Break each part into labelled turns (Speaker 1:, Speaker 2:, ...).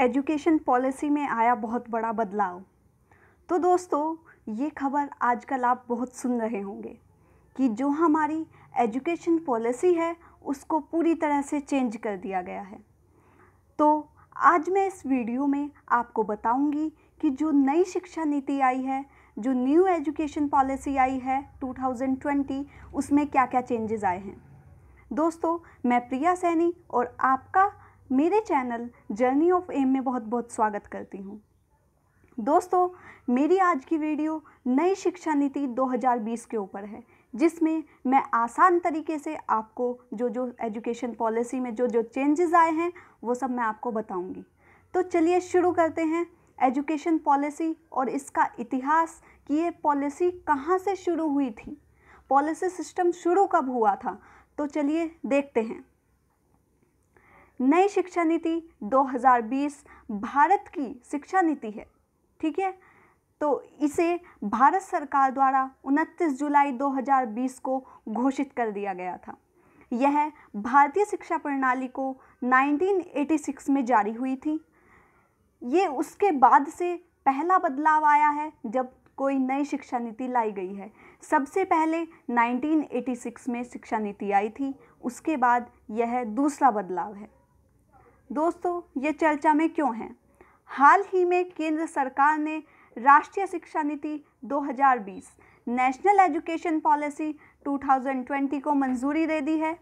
Speaker 1: education policy में आया बहुत बड़ा बदलाव तो दोस्तों ये खबर आजकल आप बहुत सुन रहे होंगे कि जो हमारी एजुकेशन पॉलिसी है उसको पूरी तरह से चेंज कर दिया गया है तो आज मैं इस वीडियो में आपको बताऊंगी कि जो नई शिक्षा नीति आई है जो न्यू एजुकेशन पॉलिसी आई है 2020 उसमें क्या क्या चेंजेस आए हैं दोस्तों मैं प्रिया सैनी और आपका मेरे चैनल जर्नी ऑफ एम में बहुत बहुत स्वागत करती हूँ दोस्तों मेरी आज की वीडियो नई शिक्षा नीति 2020 के ऊपर है जिसमें मैं आसान तरीके से आपको जो जो एजुकेशन पॉलिसी में जो जो चेंजेस आए हैं वो सब मैं आपको बताऊंगी तो चलिए शुरू करते हैं एजुकेशन पॉलिसी और इसका इतिहास कि ये पॉलिसी कहाँ से शुरू हुई थी पॉलिसी सिस्टम शुरू कब हुआ था तो चलिए देखते हैं नई शिक्षा नीति 2020 भारत की शिक्षा नीति है ठीक है तो इसे भारत सरकार द्वारा 29 जुलाई 2020 को घोषित कर दिया गया था यह भारतीय शिक्षा प्रणाली को 1986 में जारी हुई थी ये उसके बाद से पहला बदलाव आया है जब कोई नई शिक्षा नीति लाई गई है सबसे पहले 1986 में शिक्षा नीति आई थी उसके बाद यह दूसरा बदलाव है दोस्तों ये चर्चा में क्यों है हाल ही में केंद्र सरकार ने राष्ट्रीय शिक्षा नीति 2020 नेशनल एजुकेशन पॉलिसी 2020 को मंजूरी दे दी है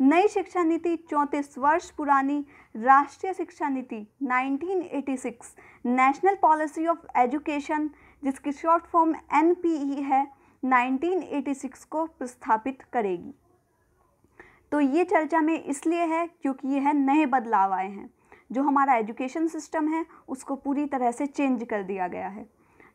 Speaker 1: नई शिक्षा नीति चौंतीस वर्ष पुरानी राष्ट्रीय शिक्षा नीति 1986 नेशनल पॉलिसी ऑफ एजुकेशन जिसकी शॉर्ट फॉर्म एन है 1986 को प्रस्थापित करेगी तो ये चर्चा में इसलिए है क्योंकि ये है नए बदलाव आए हैं जो हमारा एजुकेशन सिस्टम है उसको पूरी तरह से चेंज कर दिया गया है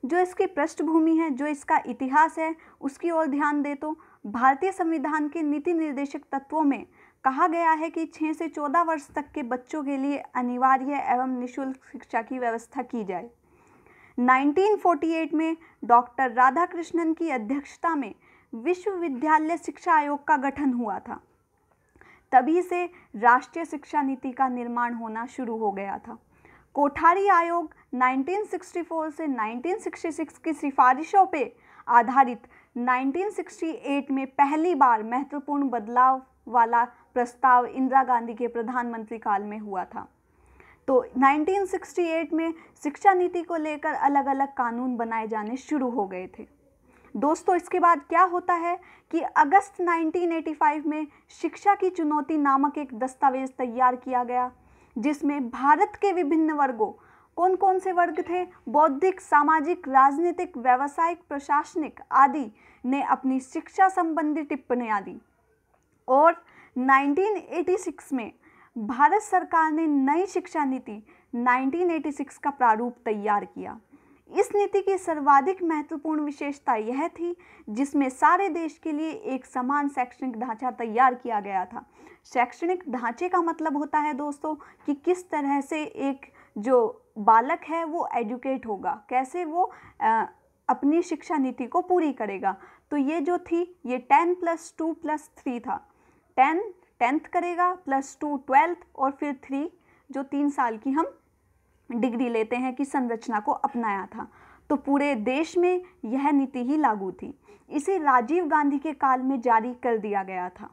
Speaker 1: जो इसकी पृष्ठभूमि है जो इसका इतिहास है उसकी ओर ध्यान दे तो भारतीय संविधान के नीति निर्देशक तत्वों में कहा गया है कि 6 से 14 वर्ष तक के बच्चों के लिए अनिवार्य एवं निशुल्क शिक्षा की व्यवस्था की जाए 1948 में डॉक्टर राधाकृष्णन की अध्यक्षता में विश्वविद्यालय शिक्षा आयोग का गठन हुआ था तभी से राष्ट्रीय शिक्षा नीति का निर्माण होना शुरू हो गया था कोठारी आयोग 1964 से 1966 की सिफारिशों पे आधारित 1968 में पहली बार महत्वपूर्ण बदलाव वाला प्रस्ताव इंदिरा गांधी के प्रधानमंत्री काल में हुआ था तो 1968 में शिक्षा नीति को लेकर अलग अलग कानून बनाए जाने शुरू हो गए थे दोस्तों इसके बाद क्या होता है कि अगस्त 1985 में शिक्षा की चुनौती नामक एक दस्तावेज तैयार किया गया जिसमें भारत के विभिन्न वर्गों कौन कौन से वर्ग थे बौद्धिक सामाजिक राजनीतिक व्यावसायिक प्रशासनिक आदि ने अपनी शिक्षा संबंधी टिप्पणियाँ दी और 1986 में भारत सरकार ने नई शिक्षा नीति 1986 का प्रारूप तैयार किया इस नीति की सर्वाधिक महत्वपूर्ण विशेषता यह थी जिसमें सारे देश के लिए एक समान शैक्षणिक ढांचा तैयार किया गया था शैक्षणिक ढांचे का मतलब होता है दोस्तों कि किस तरह से एक जो बालक है वो एजुकेट होगा कैसे वो आ, अपनी शिक्षा नीति को पूरी करेगा तो ये जो थी ये ten plus two plus three था टेन टेंथ करेगा प्लस टू ट्वेल्थ और फिर थ्री जो तीन साल की हम डिग्री लेते हैं कि संरचना को अपनाया था तो पूरे देश में यह नीति ही लागू थी इसे राजीव गांधी के काल में जारी कर दिया गया था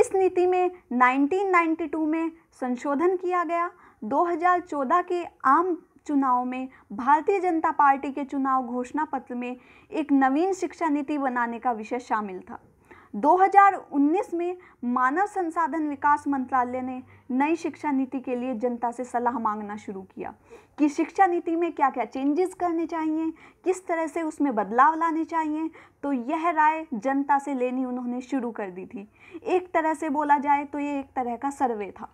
Speaker 1: इस नीति में 1992 में संशोधन किया गया 2014 के आम चुनाव में भारतीय जनता पार्टी के चुनाव घोषणा पत्र में एक नवीन शिक्षा नीति बनाने का विषय शामिल था 2019 में मानव संसाधन विकास मंत्रालय ने नई शिक्षा नीति के लिए जनता से सलाह मांगना शुरू किया कि शिक्षा नीति में क्या क्या चेंजेस करने चाहिए किस तरह से उसमें बदलाव लाने चाहिए तो यह राय जनता से लेनी उन्होंने शुरू कर दी थी एक तरह से बोला जाए तो ये एक तरह का सर्वे था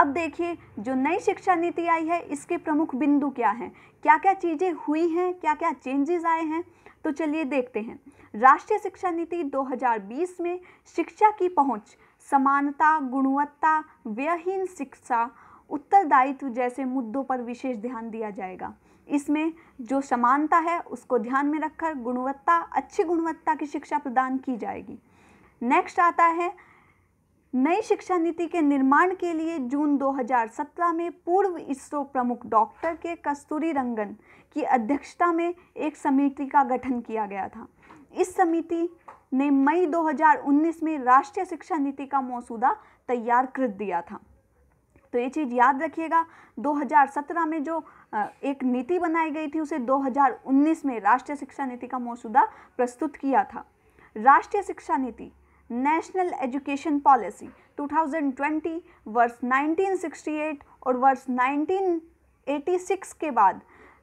Speaker 1: अब देखिए जो नई शिक्षा नीति आई है इसके प्रमुख बिंदु क्या हैं क्या क्या चीज़ें हुई हैं क्या क्या चेंजेस आए हैं तो चलिए देखते हैं राष्ट्रीय शिक्षा नीति 2020 में शिक्षा की पहुंच समानता गुणवत्ता व्ययहीन शिक्षा उत्तरदायित्व जैसे मुद्दों पर विशेष ध्यान दिया जाएगा इसमें जो समानता है उसको ध्यान में रखकर गुणवत्ता अच्छी गुणवत्ता की शिक्षा प्रदान की जाएगी नेक्स्ट आता है नई शिक्षा नीति के निर्माण के लिए जून 2017 में पूर्व इसरो प्रमुख डॉक्टर के कस्तूरी रंगन की अध्यक्षता में एक समिति का गठन किया गया था इस समिति ने मई 2019 में राष्ट्रीय शिक्षा नीति का मौसूदा तैयार कर दिया था तो ये चीज़ याद रखिएगा 2017 में जो एक नीति बनाई गई थी उसे 2019 में राष्ट्रीय शिक्षा नीति का मौसूदा प्रस्तुत किया था राष्ट्रीय शिक्षा नीति नेशनल एजुकेशन पॉलिसी 2020 वर्ष 1968 और वर्ष 1986 के बाद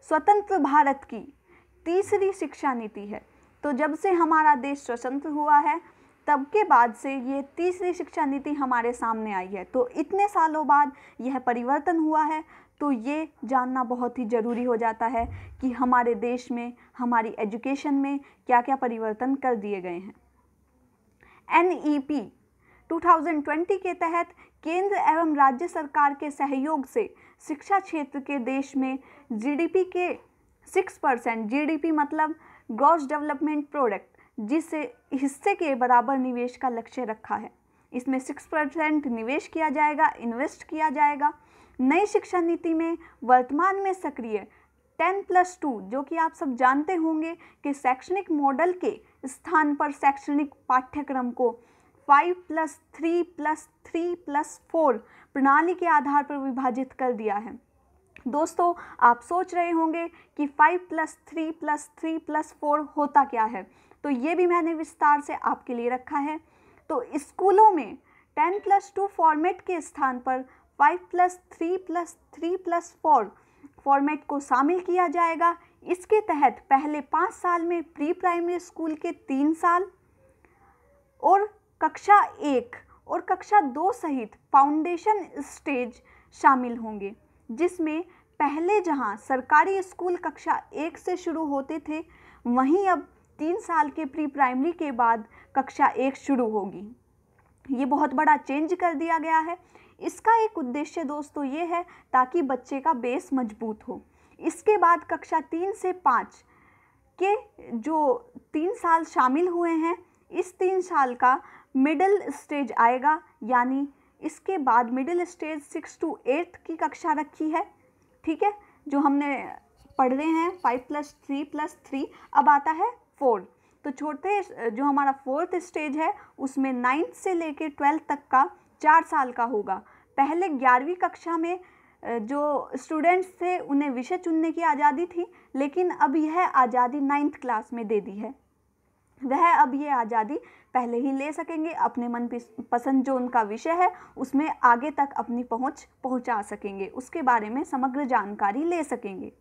Speaker 1: स्वतंत्र भारत की तीसरी शिक्षा नीति है तो जब से हमारा देश स्वतंत्र हुआ है तब के बाद से ये तीसरी शिक्षा नीति हमारे सामने आई है तो इतने सालों बाद यह परिवर्तन हुआ है तो ये जानना बहुत ही ज़रूरी हो जाता है कि हमारे देश में हमारी एजुकेशन में क्या क्या परिवर्तन कर दिए गए हैं एनईपी 2020 के तहत केंद्र एवं राज्य सरकार के सहयोग से शिक्षा क्षेत्र के देश में जीडीपी के 6 परसेंट जी मतलब ग्रॉस डेवलपमेंट प्रोडक्ट जिस हिस्से के बराबर निवेश का लक्ष्य रखा है इसमें 6 परसेंट निवेश किया जाएगा इन्वेस्ट किया जाएगा नई शिक्षा नीति में वर्तमान में सक्रिय टेन प्लस टू जो कि आप सब जानते होंगे कि शैक्षणिक मॉडल के स्थान पर शैक्षणिक पाठ्यक्रम को five plus three plus three plus four प्रणाली के आधार पर विभाजित कर दिया है दोस्तों आप सोच रहे होंगे कि five plus three plus three plus four होता क्या है तो ये भी मैंने विस्तार से आपके लिए रखा है तो स्कूलों में टेन प्लस टू फॉर्मेट के स्थान पर five plus three plus three plus four format को शामिल किया जाएगा इसके तहत पहले पाँच साल में प्री प्राइमरी स्कूल के तीन साल और कक्षा एक और कक्षा दो सहित फाउंडेशन स्टेज शामिल होंगे जिसमें पहले जहां सरकारी स्कूल कक्षा एक से शुरू होते थे वहीं अब तीन साल के प्री प्राइमरी के बाद कक्षा एक शुरू होगी ये बहुत बड़ा चेंज कर दिया गया है इसका एक उद्देश्य दोस्तों ये है ताकि बच्चे का बेस मजबूत हो इसके बाद कक्षा तीन से पाँच के जो तीन साल शामिल हुए हैं इस तीन साल का मिडिल स्टेज आएगा यानी इसके बाद middle stage six to eighth की कक्षा रखी है ठीक है जो हमने पढ़ रहे हैं five plus three plus three अब आता है फोर तो छोटे जो हमारा फोर्थ स्टेज है उसमें नाइन्थ से लेकर ट्वेल्थ तक का चार साल का होगा पहले ग्यारहवीं कक्षा में जो स्टूडेंट्स थे उन्हें विषय चुनने की आज़ादी थी लेकिन अब यह आज़ादी नाइन्थ क्लास में दे दी है वह अब ये आज़ादी पहले ही ले सकेंगे अपने मन पसंद जो उनका विषय है उसमें आगे तक अपनी पहुंच पहुंचा सकेंगे उसके बारे में समग्र जानकारी ले सकेंगे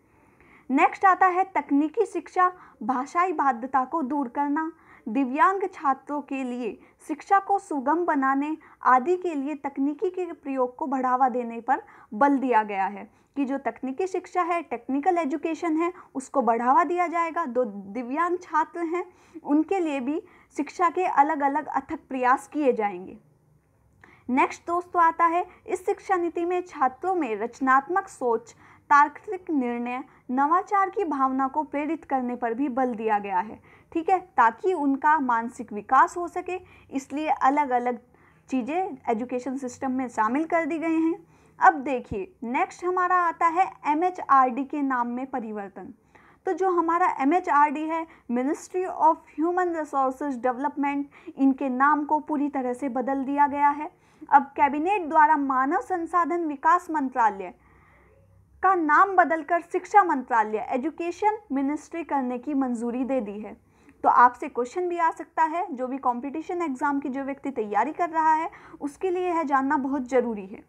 Speaker 1: नेक्स्ट आता है तकनीकी शिक्षा भाषाई बाध्यता को दूर करना दिव्यांग छात्रों के लिए शिक्षा को सुगम बनाने आदि के लिए तकनीकी के प्रयोग को बढ़ावा देने पर बल दिया गया है कि जो तकनीकी शिक्षा है टेक्निकल एजुकेशन है उसको बढ़ावा दिया जाएगा दो दिव्यांग छात्र हैं उनके लिए भी शिक्षा के अलग अलग अथक प्रयास किए जाएंगे नेक्स्ट दोस्तों आता है इस शिक्षा नीति में छात्रों में रचनात्मक सोच तार्किक निर्णय नवाचार की भावना को प्रेरित करने पर भी बल दिया गया है ठीक है ताकि उनका मानसिक विकास हो सके इसलिए अलग अलग चीज़ें एजुकेशन सिस्टम में शामिल कर दी गए हैं अब देखिए नेक्स्ट हमारा आता है एम के नाम में परिवर्तन तो जो हमारा एम है ministry of human resource development इनके नाम को पूरी तरह से बदल दिया गया है अब कैबिनेट द्वारा मानव संसाधन विकास मंत्रालय का नाम बदलकर शिक्षा मंत्रालय एजुकेशन मिनिस्ट्री करने की मंजूरी दे दी है तो आपसे क्वेश्चन भी आ सकता है जो भी कॉम्पिटिशन एग्ज़ाम की जो व्यक्ति तैयारी कर रहा है उसके लिए यह जानना बहुत ज़रूरी है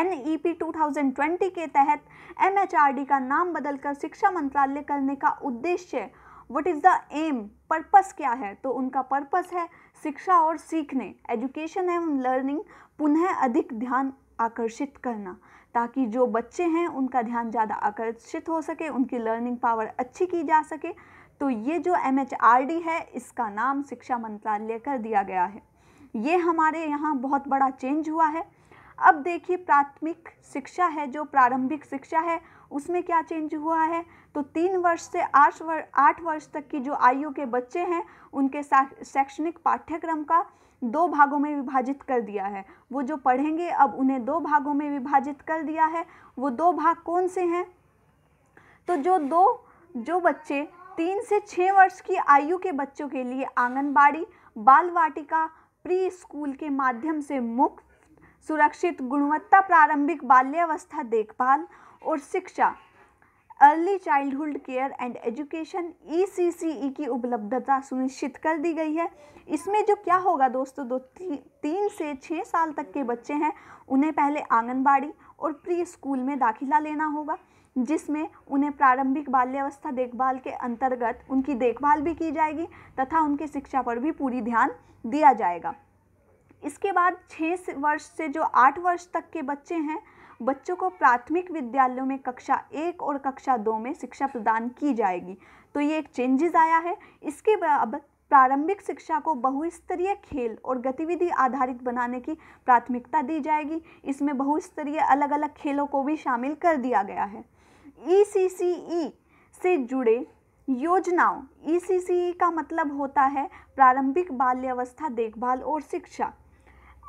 Speaker 1: N E P two thousand twenty के तहत एम एच आर डी का नाम बदलकर शिक्षा मंत्रालय करने का उद्देश्य what is the aim purpose क्या है तो उनका पर्पस है शिक्षा और सीखने एजुकेशन एवं लर्निंग पुनः अधिक ध्यान आकर्षित करना ताकि जो बच्चे हैं उनका ध्यान ज़्यादा आकर्षित हो सके उनकी लर्निंग पावर अच्छी की जा सके तो ये जो एम है इसका नाम शिक्षा मंत्रालय कर दिया गया है ये हमारे यहाँ बहुत बड़ा चेंज हुआ है अब देखिए प्राथमिक शिक्षा है जो प्रारंभिक शिक्षा है उसमें क्या चेंज हुआ है तो तीन वर्ष से आठ वर्ष आठ वर्ष तक की जो आयु के बच्चे हैं उनके शैक्षणिक पाठ्यक्रम का दो भागों में विभाजित कर दिया है वो जो पढ़ेंगे अब उन्हें दो भागों में विभाजित कर दिया है वो दो भाग कौन से हैं तो जो दो जो बच्चे तीन से छः वर्ष की आयु के बच्चों के लिए आंगनबाड़ी बाल वाटिका प्री स्कूल के माध्यम से मुक्त सुरक्षित गुणवत्ता प्रारंभिक बाल्यावस्था देखभाल और शिक्षा early childhood care and education E की उपलब्धता सुनिश्चित कर दी गई है इसमें जो क्या होगा दोस्तों दो ती, तीन से छः साल तक के बच्चे हैं उन्हें पहले आंगनबाड़ी और प्री स्कूल में दाखिला लेना होगा जिसमें उन्हें प्रारंभिक बाल्यावस्था देखभाल के अंतर्गत उनकी देखभाल भी की जाएगी तथा उनकी शिक्षा पर भी पूरी ध्यान दिया जाएगा इसके बाद छः वर्ष से जो आठ वर्ष तक के बच्चे हैं बच्चों को प्राथमिक विद्यालयों में कक्षा एक और कक्षा दो में शिक्षा प्रदान की जाएगी तो ये एक चेंजेस आया है इसके अब प्रारंभिक शिक्षा को बहुस्तरीय खेल और गतिविधि आधारित बनाने की प्राथमिकता दी जाएगी इसमें बहुस्तरीय अलग अलग खेलों को भी शामिल कर दिया गया है ई e e से जुड़े योजनाओं ई e का मतलब होता है प्रारंभिक बाल्यावस्था देखभाल और शिक्षा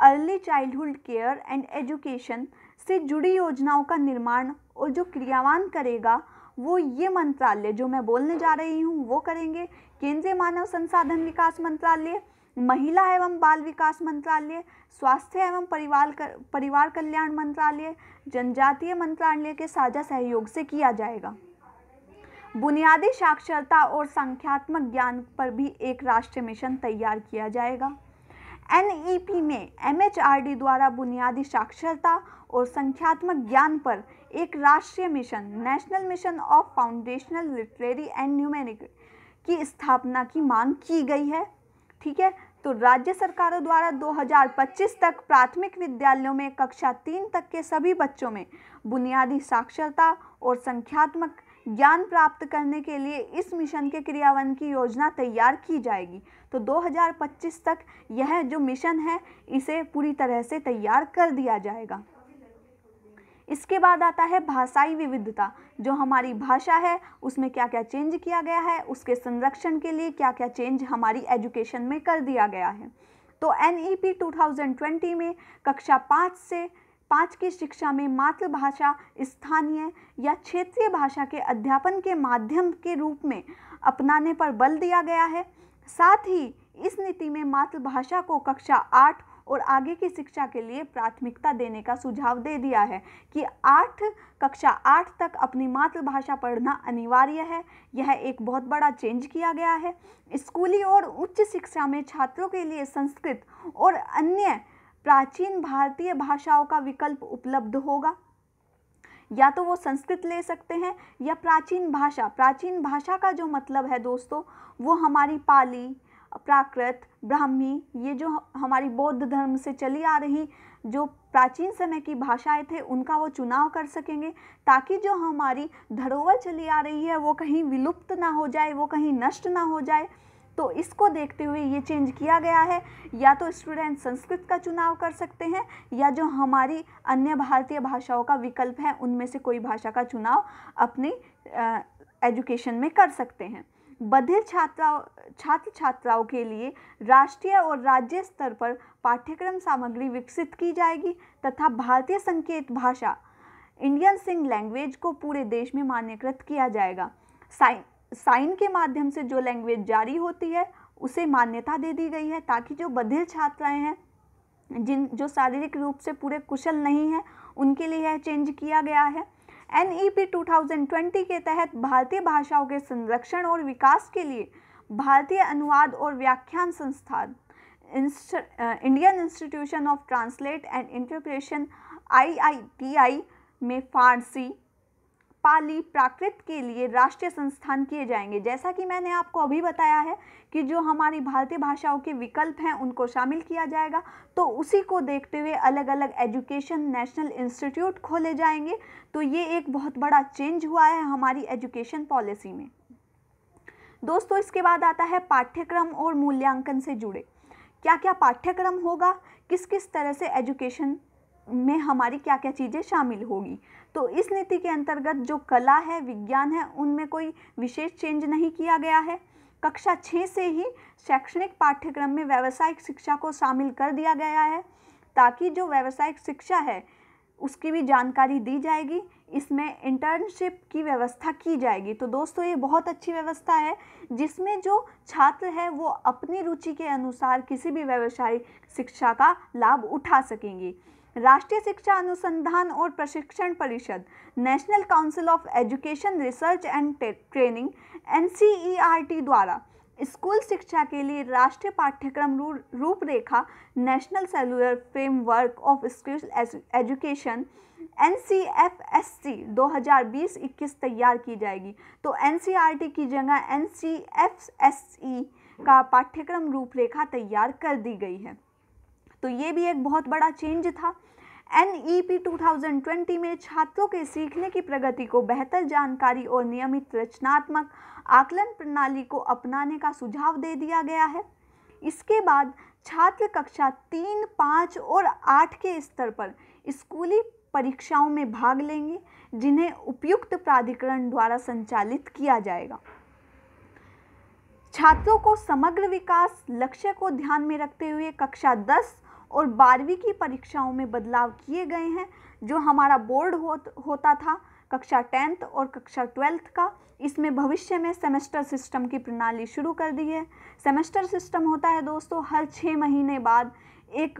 Speaker 1: early childhood care and education से जुड़ी योजनाओं का निर्माण और जो क्रियावान करेगा वो ये मंत्रालय जो मैं बोलने जा रही हूँ वो करेंगे केंद्रीय मानव संसाधन विकास मंत्रालय महिला एवं बाल विकास मंत्रालय स्वास्थ्य एवं परिवार कर, परिवार कल्याण मंत्रालय जनजातीय मंत्रालय के साझा सहयोग से किया जाएगा बुनियादी साक्षरता और संख्यात्मक ज्ञान पर भी एक राष्ट्रीय मिशन तैयार किया जाएगा एन में एम द्वारा बुनियादी साक्षरता और संख्यात्मक ज्ञान पर एक राष्ट्रीय mission national mission of foundational literary and numeric की स्थापना की मांग की गई है ठीक है तो राज्य सरकारों द्वारा 2025 तक प्राथमिक विद्यालयों में कक्षा तीन तक के सभी बच्चों में बुनियादी साक्षरता और संख्यात्मक ज्ञान प्राप्त करने के लिए इस मिशन के क्रियान्वयन की योजना तैयार की जाएगी तो 2025 तक यह जो मिशन है इसे पूरी तरह से तैयार कर दिया जाएगा इसके बाद आता है भाषाई विविधता जो हमारी भाषा है उसमें क्या क्या चेंज किया गया है उसके संरक्षण के लिए क्या क्या चेंज हमारी एजुकेशन में कर दिया गया है तो N E P two thousand twenty में कक्षा पाँच से पाँच की शिक्षा में मातृभाषा स्थानीय या क्षेत्रीय भाषा के अध्यापन के माध्यम के रूप में अपनाने पर बल दिया गया है साथ ही इस नीति में मातृभाषा को कक्षा आठ और आगे की शिक्षा के लिए प्राथमिकता देने का सुझाव दे दिया है कि आठ कक्षा आठ तक अपनी मातृभाषा पढ़ना अनिवार्य है यह एक बहुत बड़ा चेंज किया गया है स्कूली और उच्च शिक्षा में छात्रों के लिए संस्कृत और अन्य प्राचीन भारतीय भाषाओं का विकल्प उपलब्ध होगा या तो वो संस्कृत ले सकते हैं या प्राचीन भाषा प्राचीन भाषा का जो मतलब है दोस्तों वो हमारी पाली प्राकृत ब्राह्मी ये जो हमारी बौद्ध धर्म से चली आ रही जो प्राचीन समय की भाषाएं थे उनका वो चुनाव कर सकेंगे ताकि जो हमारी धरोहर चली आ रही है वो कहीं विलुप्त ना हो जाए वो कहीं नष्ट ना हो जाए तो इसको देखते हुए ये चेंज किया गया है या तो स्टूडेंट संस्कृत का चुनाव कर सकते हैं या जो हमारी अन्य भारतीय भाषाओं का विकल्प है उनमें से कोई भाषा का चुनाव अपनी एजुकेशन में कर सकते हैं बधिर छात्राओं छात्र छात्राओं के लिए राष्ट्रीय और राज्य स्तर पर पाठ्यक्रम सामग्री विकसित की जाएगी तथा भारतीय संकेत भाषा इंडियन सिंह लैंग्वेज को पूरे देश में मान्यकृत किया जाएगा साइन साइन के माध्यम से जो लैंग्वेज जारी होती है उसे मान्यता दे दी गई है ताकि जो बधिर छात्राएं हैं जिन जो शारीरिक रूप से पूरे कुशल नहीं हैं उनके लिए यह चेंज किया गया है एन 2020 e के तहत भारतीय भाषाओं के संरक्षण और विकास के लिए भारतीय अनुवाद और व्याख्यान संस्थान Indian institution of translate and interpretation I में फारसी पाली प्राकृत के लिए राष्ट्रीय संस्थान किए जाएंगे जैसा कि मैंने आपको अभी बताया है कि जो हमारी भारतीय भाषाओं के विकल्प हैं उनको शामिल किया जाएगा तो उसी को देखते हुए अलग अलग एजुकेशन नेशनल इंस्टीट्यूट खोले जाएंगे तो ये एक बहुत बड़ा चेंज हुआ है हमारी एजुकेशन पॉलिसी में दोस्तों इसके बाद आता है पाठ्यक्रम और मूल्यांकन से जुड़े क्या क्या पाठ्यक्रम होगा किस किस तरह से एजुकेशन में हमारी क्या क्या चीज़ें शामिल होगी तो इस नीति के अंतर्गत जो कला है विज्ञान है उनमें कोई विशेष चेंज नहीं किया गया है कक्षा छः से ही शैक्षणिक पाठ्यक्रम में व्यावसायिक शिक्षा को शामिल कर दिया गया है ताकि जो व्यावसायिक शिक्षा है उसकी भी जानकारी दी जाएगी इसमें इंटर्नशिप की व्यवस्था की जाएगी तो दोस्तों ये बहुत अच्छी व्यवस्था है जिसमें जो छात्र है वो अपनी रुचि के अनुसार किसी भी व्यवसायिक शिक्षा का लाभ उठा सकेंगे राष्ट्रीय शिक्षा अनुसंधान और प्रशिक्षण परिषद national council of education research and training N द्वारा स्कूल शिक्षा के लिए राष्ट्रीय पाठ्यक्रम रू, रूपरेखा national cellular framework of skill education N C F S C दो हज़ार बीस इक्कीस तैयार की जाएगी तो एन सी आर टी की जगह N C F S E का पाठ्यक्रम रूपरेखा तैयार कर दी गई है तो ये भी एक बहुत बड़ा चेंज था थाउजेंड 2020 में छात्रों के सीखने की प्रगति को बेहतर जानकारी और नियमित रचनात्मक आकलन प्रणाली को अपनाने का सुझाव दे दिया गया है इसके बाद छात्र कक्षा तीन पाँच और आठ के स्तर पर स्कूली परीक्षाओं में भाग लेंगे जिन्हें उपयुक्त प्राधिकरण द्वारा संचालित किया जाएगा छात्रों को समग्र विकास लक्ष्य को ध्यान में रखते हुए कक्षा दस और बारहवीं की परीक्षाओं में बदलाव किए गए हैं जो हमारा बोर्ड हो, होता था कक्षा टेंथ और कक्षा ट्वेल्थ का इसमें भविष्य में सेमेस्टर सिस्टम की प्रणाली शुरू कर दी है सेमेस्टर सिस्टम होता है दोस्तों हर छः महीने बाद एक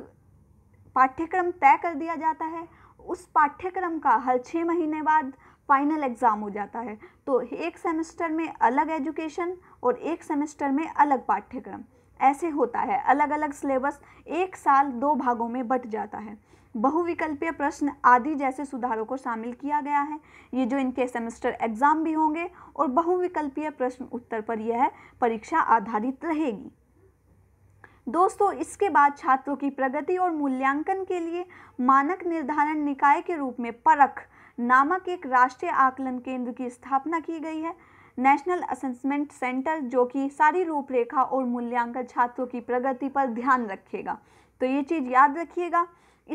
Speaker 1: पाठ्यक्रम तय कर दिया जाता है उस पाठ्यक्रम का हर छः महीने बाद फाइनल एग्ज़ाम हो जाता है तो एक सेमेस्टर में अलग एजुकेशन और एक सेमेस्टर में अलग पाठ्यक्रम ऐसे होता है अलग अलग सिलेबस एक साल दो भागों में बट जाता है बहुविकल्पीय प्रश्न आदि जैसे सुधारों को शामिल किया गया है ये जो इनके सेमेस्टर एग्ज़ाम भी होंगे और बहुविकल्पीय प्रश्न उत्तर पर यह परीक्षा आधारित रहेगी दोस्तों इसके बाद छात्रों की प्रगति और मूल्यांकन के लिए मानक निर्धारण निकाय के रूप में परख नामक एक राष्ट्रीय आकलन केंद्र की स्थापना की गई है नेशनल असेसमेंट सेंटर जो कि सारी रूपरेखा और मूल्यांकन छात्रों की प्रगति पर ध्यान रखेगा तो ये चीज़ याद रखिएगा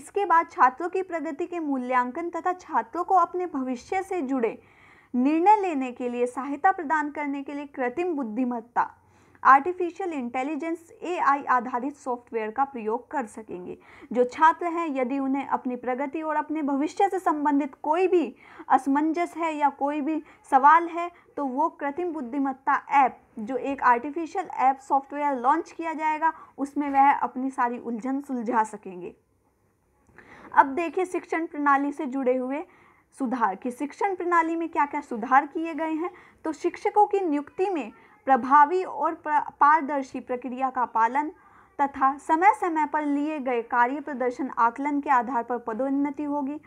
Speaker 1: इसके बाद छात्रों की प्रगति के मूल्यांकन तथा छात्रों को अपने भविष्य से जुड़े निर्णय लेने के लिए सहायता प्रदान करने के लिए कृत्रिम बुद्धिमत्ता आर्टिफिशियल इंटेलिजेंस एआई आधारित सॉफ्टवेयर का प्रयोग कर सकेंगे जो छात्र हैं यदि उन्हें अपनी प्रगति और अपने भविष्य से संबंधित कोई भी असमंजस है या कोई भी सवाल है तो वो कृत्रिम बुद्धिमत्ता ऐप जो एक आर्टिफिशियल ऐप सॉफ्टवेयर लॉन्च किया जाएगा उसमें वह अपनी सारी उलझन सुलझा सकेंगे अब देखिए शिक्षण प्रणाली से जुड़े हुए सुधार की शिक्षण प्रणाली में क्या क्या सुधार किए गए हैं तो शिक्षकों की नियुक्ति में प्रभावी और पारदर्शी प्रक्रिया का पालन तथा समय समय पर लिए गए कार्य प्रदर्शन आकलन के आधार पर पदोन्नति होगी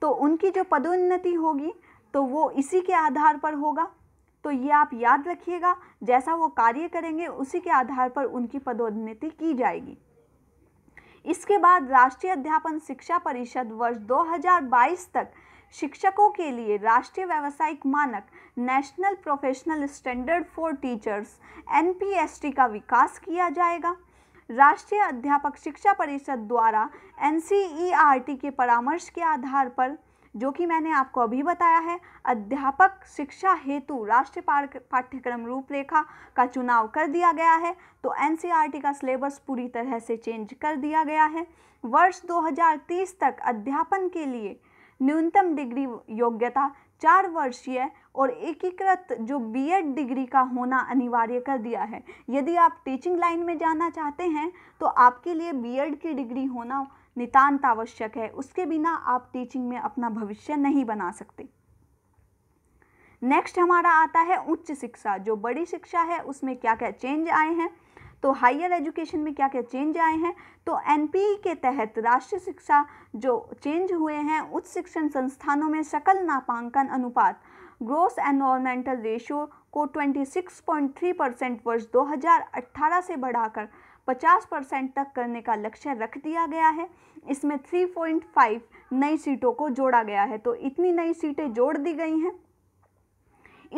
Speaker 1: तो उनकी जो पदोन्नति होगी तो वो इसी के आधार पर होगा तो ये आप याद रखिएगा जैसा वो कार्य करेंगे उसी के आधार पर उनकी पदोन्नति की जाएगी इसके बाद राष्ट्रीय अध्यापन शिक्षा परिषद वर्ष 2022 तक शिक्षकों के लिए राष्ट्रीय व्यावसायिक मानक national professional standard for teachers N का विकास किया जाएगा राष्ट्रीय अध्यापक शिक्षा परिषद द्वारा एन e के परामर्श के आधार पर जो कि मैंने आपको अभी बताया है अध्यापक शिक्षा हेतु राष्ट्रीय पाठ्यक्रम रूपरेखा का चुनाव कर दिया गया है तो एन e का सिलेबस पूरी तरह से चेंज कर दिया गया है वर्ष 2030 तक अध्यापन के लिए न्यूनतम डिग्री योग्यता चार वर्षीय और एकीकृत जो बीएड डिग्री का होना अनिवार्य कर दिया है यदि आप टीचिंग लाइन में जाना चाहते हैं तो आपके लिए बीएड की डिग्री होना नितान्त आवश्यक है उसके बिना आप टीचिंग में अपना भविष्य नहीं बना सकते नेक्स्ट हमारा आता है उच्च शिक्षा जो बड़ी शिक्षा है उसमें क्या क्या चेंज आए हैं तो हायर एजुकेशन में क्या क्या चेंज आए हैं तो एन के तहत राष्ट्रीय शिक्षा जो चेंज हुए हैं उच्च शिक्षण संस्थानों में सकल नापांकन अनुपात ग्रोस एनवायरमेंटल रेशियो को 26.3 परसेंट वर्ष 2018 से बढ़ाकर 50 परसेंट तक करने का लक्ष्य रख दिया गया है इसमें 3.5 नई सीटों को जोड़ा गया है तो इतनी नई सीटें जोड़ दी गई हैं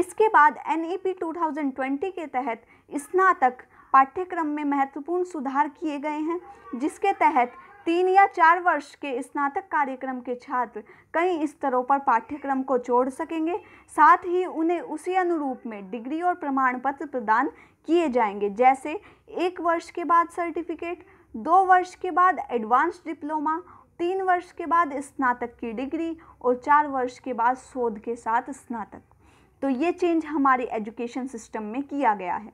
Speaker 1: इसके बाद एन 2020 के तहत स्नातक पाठ्यक्रम में महत्वपूर्ण सुधार किए गए हैं जिसके तहत तीन या चार वर्ष के स्नातक कार्यक्रम के छात्र कई स्तरों पर पाठ्यक्रम को जोड़ सकेंगे साथ ही उन्हें उसी अनुरूप में डिग्री और प्रमाण पत्र प्रदान किए जाएंगे जैसे एक वर्ष के बाद सर्टिफिकेट दो वर्ष के बाद एडवांस डिप्लोमा तीन वर्ष के बाद स्नातक की डिग्री और चार वर्ष के बाद शोध के साथ स्नातक तो ये चेंज हमारे एजुकेशन सिस्टम में किया गया है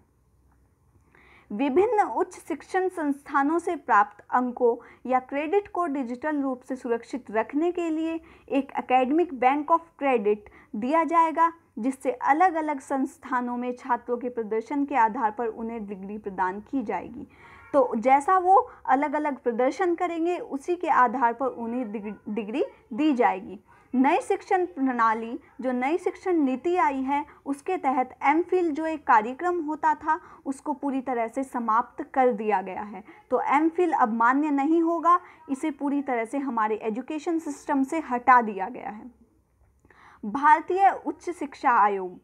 Speaker 1: विभिन्न उच्च शिक्षण संस्थानों से प्राप्त अंकों या क्रेडिट को डिजिटल रूप से सुरक्षित रखने के लिए एक एकेडमिक बैंक ऑफ क्रेडिट दिया जाएगा जिससे अलग अलग संस्थानों में छात्रों के प्रदर्शन के आधार पर उन्हें डिग्री प्रदान की जाएगी तो जैसा वो अलग अलग प्रदर्शन करेंगे उसी के आधार पर उन्हें डिग्री दी जाएगी नई शिक्षण प्रणाली जो नई शिक्षण नीति आई है उसके तहत एम जो एक कार्यक्रम होता था उसको पूरी तरह से समाप्त कर दिया गया है तो एम अब मान्य नहीं होगा इसे पूरी तरह से हमारे एजुकेशन सिस्टम से हटा दिया गया है भारतीय उच्च शिक्षा आयोग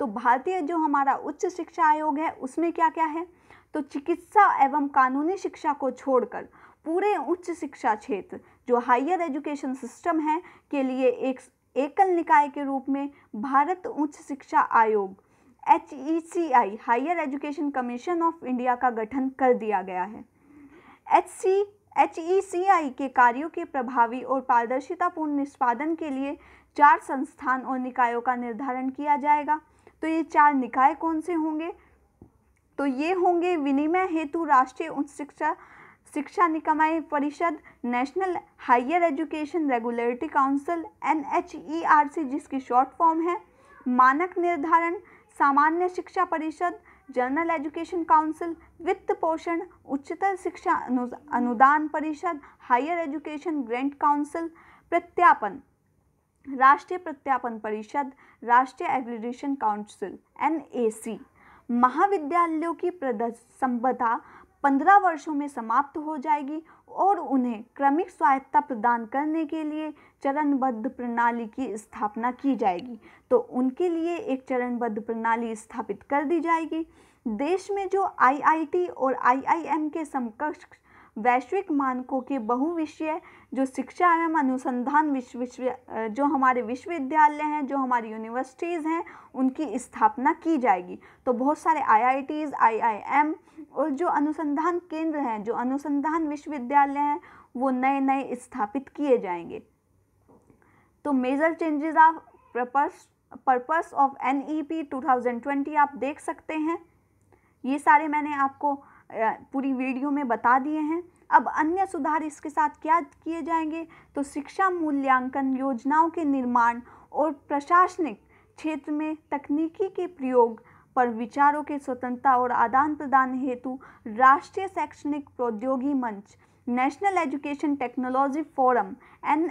Speaker 1: तो भारतीय जो हमारा उच्च शिक्षा आयोग है उसमें क्या क्या है तो चिकित्सा एवं कानूनी शिक्षा को छोड़कर पूरे उच्च शिक्षा क्षेत्र जो हायर एजुकेशन सिस्टम है के लिए एक एकल निकाय के रूप में भारत उच्च शिक्षा आयोग H E C I higher education commission of India का गठन कर दिया गया है H C H E C आई के कार्यों के प्रभावी और पारदर्शितापूर्ण निष्पादन के लिए चार संस्थान और निकायों का निर्धारण किया जाएगा तो ये चार निकाय कौन से होंगे तो ये होंगे विनिमय हेतु राष्ट्रीय उच्च शिक्षा शिक्षा निकाय परिषद national higher education regulatory council N जिसकी शॉर्ट फॉर्म है मानक निर्धारण सामान्य शिक्षा परिषद जनरल एजुकेशन काउंसिल वित्त पोषण उच्चतर शिक्षा अनु, अनुदान परिषद हायर एजुकेशन ग्रेंट काउंसिल प्रत्यापन राष्ट्रीय प्रत्यापन परिषद राष्ट्रीय एग्रीडेशन काउंसिल एन महाविद्यालयों की संबद्धा पंद्रह वर्षों में समाप्त हो जाएगी और उन्हें क्रमिक स्वायत्ता प्रदान करने के लिए चरणबद्ध प्रणाली की स्थापना की जाएगी तो उनके लिए एक चरणबद्ध प्रणाली स्थापित कर दी जाएगी देश में जो आईआईटी और आईआईएम के समकक्ष वैश्विक मानकों के बहुविषय जो शिक्षा एवं अनुसंधान विश्व विश्व जो हमारे विश्वविद्यालय हैं जो हमारी यूनिवर्सिटीज़ हैं उनकी स्थापना की जाएगी तो बहुत सारे आईआईटीज़ आईआईएम और जो अनुसंधान केंद्र हैं जो अनुसंधान विश्वविद्यालय हैं वो नए नए स्थापित किए जाएंगे तो major changes of purpose purpose of N E P two thousand twenty आप देख सकते हैं ये सारे मैंने आपको पूरी वीडियो में बता दिए हैं अब अन्य सुधार इसके साथ क्या किए जाएंगे तो शिक्षा मूल्यांकन योजनाओं के निर्माण और प्रशासनिक क्षेत्र में तकनीकी के प्रयोग पर विचारों के स्वतंत्रता और आदान प्रदान हेतु राष्ट्रीय शैक्षणिक प्रौद्योगिकी मंच national education technology forum N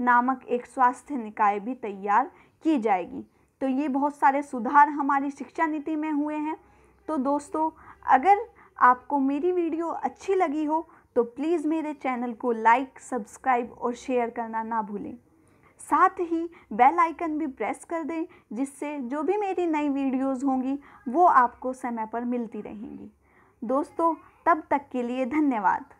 Speaker 1: नामक एक स्वास्थ्य निकाय भी तैयार की जाएगी तो ये बहुत सारे सुधार हमारी शिक्षा नीति में हुए हैं तो दोस्तों अगर आपको मेरी वीडियो अच्छी लगी हो तो प्लीज़ मेरे चैनल को लाइक सब्सक्राइब और शेयर करना ना भूलें साथ ही बेल आइकन भी प्रेस कर दें जिससे जो भी मेरी नई वीडियोस होंगी वो आपको समय पर मिलती रहेंगी दोस्तों तब तक के लिए धन्यवाद